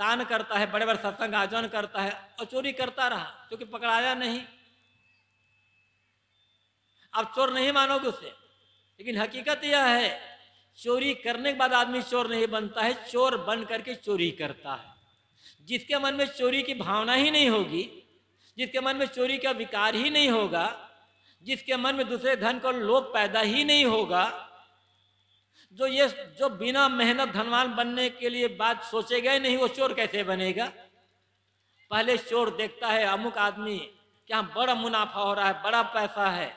दान करता है बड़े बड़े सत्संग आयोजन करता है और चोरी करता रहा क्योंकि पकड़ाया नहीं आप चोर नहीं मानोगे उसे लेकिन हकीकत यह है चोरी करने के बाद आदमी चोर नहीं बनता है चोर बन करके चोरी करता है जिसके मन में चोरी की भावना ही नहीं होगी जिसके मन में चोरी का विकार ही नहीं होगा जिसके मन में दूसरे धन को लोभ पैदा ही नहीं होगा जो ये जो बिना मेहनत धनवान बनने के लिए बात सोचे गए नहीं वो चोर कैसे बनेगा पहले चोर देखता है अमुक आदमी क्या बड़ा मुनाफा हो रहा है बड़ा पैसा है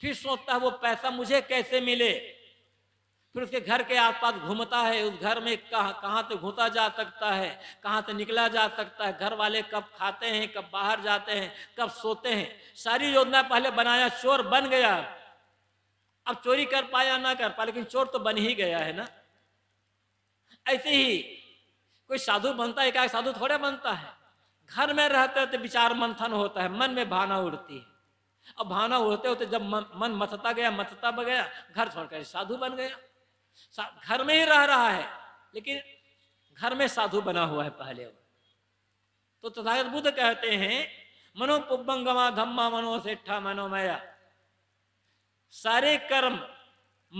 फिर सोचता है वो पैसा मुझे कैसे मिले फिर उसके घर के आसपास घूमता है उस घर में कहाँ कहाँ से घूता जा सकता है कहाँ से निकला जा सकता है घर वाले कब खाते हैं कब बाहर जाते हैं कब सोते हैं सारी योजना पहले बनाया चोर बन गया अब चोरी कर पाया ना कर पाया लेकिन चोर तो बन ही गया है ना ऐसे ही कोई साधु बनता है एकाएक साधु थोड़े बनता है घर में रहते तो विचार मंथन होता है मन में भावना उड़ती है अब भावना उड़ते होते जब मन मथता गया मथता गया घर छोड़कर साधु बन गया घर में ही रह रहा है लेकिन घर में साधु बना हुआ है पहले वो तो तथागत बुद्ध कहते हैं मनो धम्मा मनो सेठा मनोमया सारे कर्म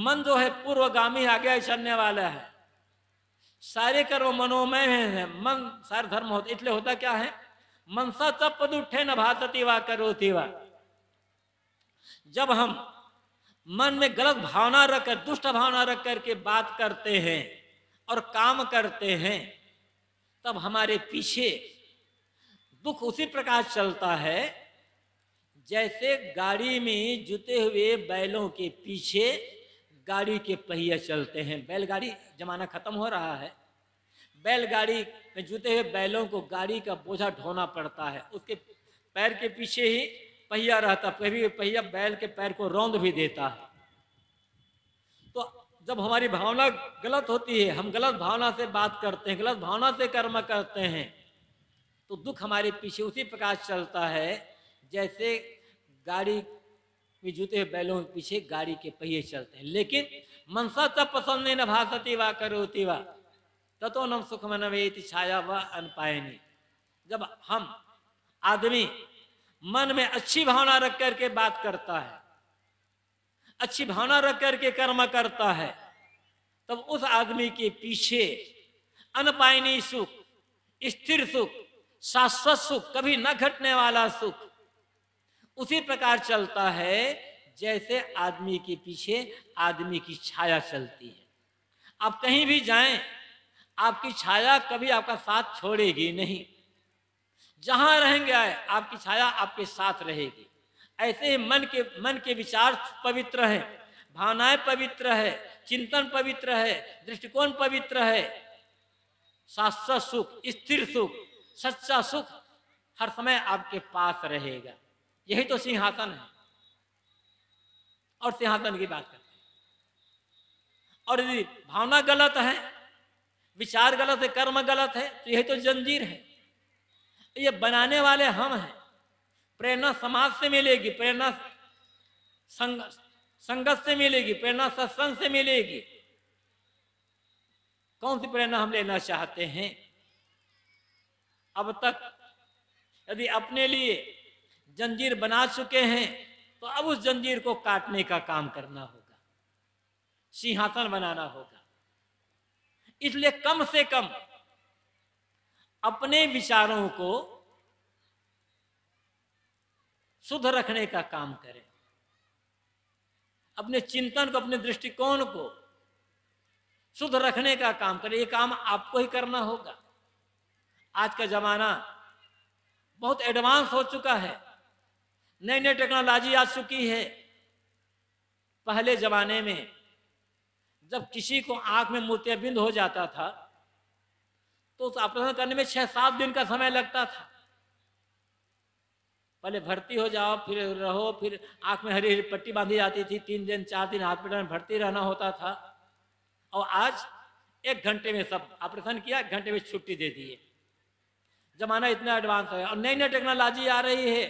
मन जो है पूर्वगामी आगे चलने वाला है सारे कर्म मनोमय है मन सारे धर्म होते इसलिए होता क्या है मनसा तब पद उठे न भातती वा करोती वा जब हम मन में गलत भावना रखकर दुष्ट भावना रख के बात करते हैं और काम करते हैं तब हमारे पीछे दुख उसी प्रकार चलता है जैसे गाड़ी में जुते हुए बैलों के पीछे गाड़ी के पहिए चलते हैं बैलगाड़ी जमाना खत्म हो रहा है बैलगाड़ी में जुते हुए बैलों को गाड़ी का बोझा ढोना पड़ता है उसके पैर के पीछे ही पहिया रहता कभी पहिया बैल के पैर को रौंद भी देता है तो जब हमारी भावना गलत होती है हम गलत भावना से बात करते हैं गलत भावना से कर्म करते हैं तो दुख हमारे पीछे उसी प्रकार चलता है जैसे गाड़ी में जूते बैलों के पीछे गाड़ी के पहिए चलते हैं लेकिन मनसा तब पसंद नहीं न भाषती वाह करोती वाह ततो नम सुख मनवे छाया व अनपायनी जब हम आदमी मन में अच्छी भावना रख करके बात करता है अच्छी भावना रख करके कर्म करता है तब उस आदमी के पीछे अनपायनी सुख स्थिर सुख शाश्वत सुख कभी न घटने वाला सुख उसी प्रकार चलता है जैसे आदमी के पीछे आदमी की छाया चलती है आप कहीं भी जाएं आपकी छाया कभी आपका साथ छोड़ेगी नहीं जहां रहेंगे आए आपकी छाया आपके साथ रहेगी ऐसे ही मन के मन के विचार पवित्र हैं भावनाएं पवित्र है चिंतन पवित्र है दृष्टिकोण पवित्र है शाश्वत सुख स्थिर सुख सच्चा सुख हर समय आपके पास रहेगा यही तो सिंहासन है और सिंहासन की बात करते हैं और यदि भावना गलत है विचार गलत है कर्म गलत है तो यही तो जंजीर है ये बनाने वाले हम हैं प्रेरणा समाज से मिलेगी प्रेरणा संगत से मिलेगी प्रेरणा सत्संग से मिलेगी कौन सी प्रेरणा हम लेना चाहते हैं अब तक यदि अपने लिए जंजीर बना चुके हैं तो अब उस जंजीर को काटने का काम करना होगा सिंहासन बनाना होगा इसलिए कम से कम अपने विचारों को शुद्ध रखने का काम करें अपने चिंतन को अपने दृष्टिकोण को शुद्ध रखने का काम करें ये काम आपको ही करना होगा आज का जमाना बहुत एडवांस हो चुका है नई नई टेक्नोलॉजी आ चुकी है पहले जमाने में जब किसी को आंख में मोतियाबिंद हो जाता था तो उस ऑपरेशन करने में छह सात दिन का समय लगता था पहले भर्ती हो जाओ फिर रहो फिर आंख में हरी हरी पट्टी बांधी जाती थी तीन दिन चार दिन हॉस्पिटल में भर्ती रहना होता था और आज एक घंटे में सब ऑपरेशन किया एक घंटे में छुट्टी दे दिए जमाना इतना एडवांस है और नई नई टेक्नोलॉजी आ रही है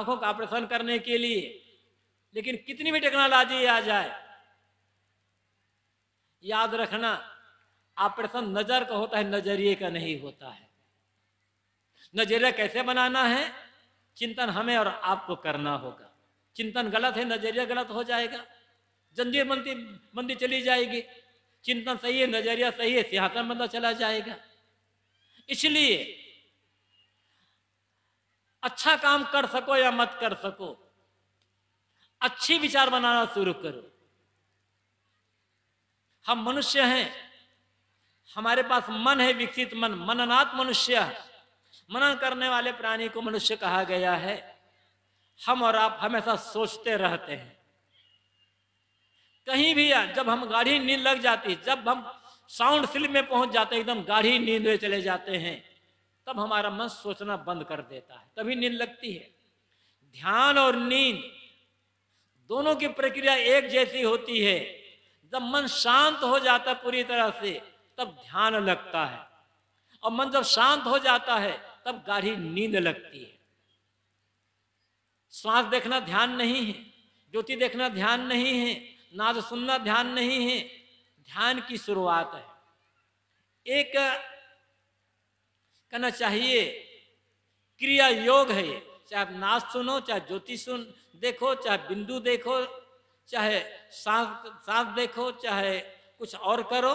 आंखों का ऑपरेशन करने के लिए लेकिन कितनी भी टेक्नोलॉजी आ जाए याद रखना ऑपरेशन नजर का होता है नजरिए का नहीं होता है नजरिया कैसे बनाना है चिंतन हमें और आपको करना होगा चिंतन गलत है नजरिया गलत हो जाएगा जंजीर बनती बंदी चली जाएगी चिंतन सही है नजरिया सही है सियासन बंदा चला जाएगा इसलिए अच्छा काम कर सको या मत कर सको अच्छी विचार बनाना शुरू करो हम मनुष्य हैं हमारे पास मन है विकसित मन मननात् मनुष्य मनन करने वाले प्राणी को मनुष्य कहा गया है हम और आप हमेशा सोचते रहते हैं कहीं भी है, जब हम गाढ़ी नींद लग जाती जब हम साउंड स्लिप में पहुंच जाते हैं एकदम गाढ़ी नींद में चले जाते हैं तब हमारा मन सोचना बंद कर देता है तभी नींद लगती है ध्यान और नींद दोनों की प्रक्रिया एक जैसी होती है जब मन शांत हो जाता पूरी तरह से तब ध्यान लगता है और मन जब शांत हो जाता है तब गाढ़ी नींद लगती है श्वास देखना ध्यान नहीं है ज्योति देखना ध्यान नहीं है नाद सुनना ध्यान नहीं है ध्यान की शुरुआत है एक कहना चाहिए क्रिया योग है ये चाहे आप नाच सुनो चाहे ज्योति सुन देखो चाहे बिंदु देखो चाहे सांस सांस देखो चाहे कुछ और करो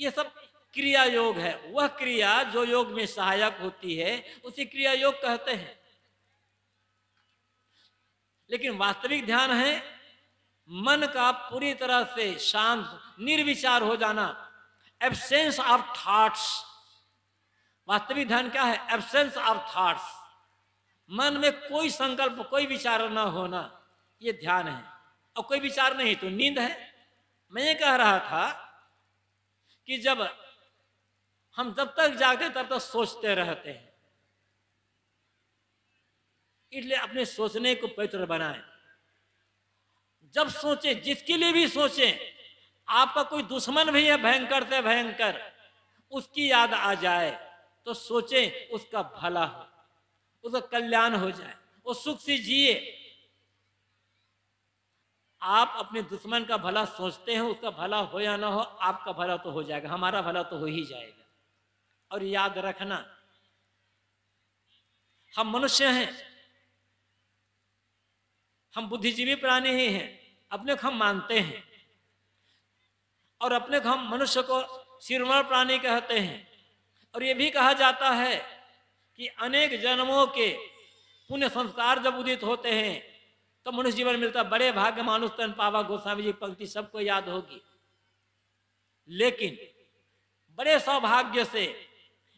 ये सब क्रिया योग है वह क्रिया जो योग में सहायक होती है उसे क्रिया योग कहते हैं लेकिन वास्तविक ध्यान है मन का पूरी तरह से शांत निर्विचार हो जाना एबसेंस ऑफ थॉट्स वास्तविक ध्यान क्या है एबसेंस ऑफ थॉट्स मन में कोई संकल्प कोई विचार न होना ये ध्यान है और कोई विचार नहीं तो नींद है मैं ये कह रहा था कि जब हम जब तक जागते तब तक सोचते रहते हैं इसलिए अपने सोचने को पवित्र बनाएं जब सोचे जिसके लिए भी सोचे आपका कोई दुश्मन भी है भयंकर से भयंकर उसकी याद आ जाए तो सोचे उसका भला हो उसका कल्याण हो जाए वो सुख से जिए आप अपने दुश्मन का भला सोचते हैं उसका भला हो या ना हो आपका भला तो हो जाएगा हमारा भला तो हो ही जाएगा और याद रखना हम मनुष्य हैं हम बुद्धिजीवी प्राणी ही हैं अपने को हम मानते हैं और अपने को हम मनुष्य को सिरमण प्राणी कहते हैं और ये भी कहा जाता है कि अनेक जन्मों के पुण्य संस्कार जब उदित होते हैं तो मनुष्य जीवन मिलता बड़े भाग्य मानुष तन पावा गोस्वामी जी पंक्ति सबको याद होगी लेकिन बड़े सौभाग्य से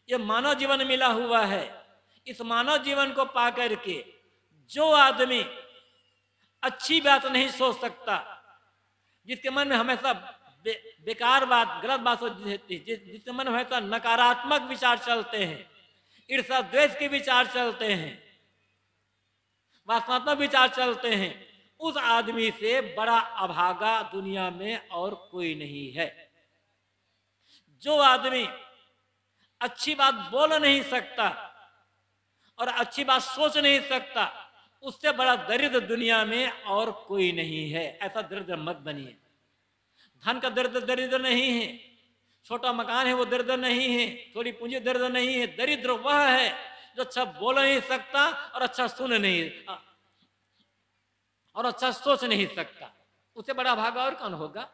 ये मानव जीवन मिला हुआ है इस मानव जीवन को पा करके जो आदमी अच्छी बात नहीं सोच सकता जिसके मन में हमेशा बे, बेकार बात गलत बात सोच देती जि, जिसके मन में हमेशा नकारात्मक विचार चलते हैं ईर्षा द्वेष के विचार चलते हैं पाश्चात्य विचार चलते हैं उस आदमी से बड़ा अभागा दुनिया में और कोई नहीं है जो आदमी अच्छी बात बोल नहीं सकता और अच्छी बात सोच नहीं सकता उससे बड़ा दरिद्र दुनिया में और कोई नहीं है ऐसा दरिद्र मत बनिए धन का दर्द दरिद्र नहीं है छोटा मकान है वो दर्द नहीं है थोड़ी पूंजी दर्द नहीं है दरिद्र वह है जो अच्छा बोल नहीं सकता और अच्छा सुन नहीं हाँ। और अच्छा सोच नहीं सकता उसे बड़ा भागा और कौन होगा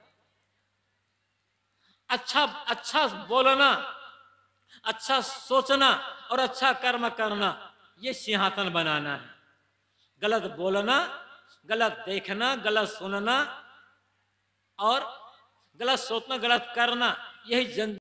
अच्छा अच्छा बोलना अच्छा सोचना और अच्छा कर्म करना ये सिंहासन बनाना है गलत बोलना गलत देखना गलत सुनना और गलत सोचना गलत करना यही जन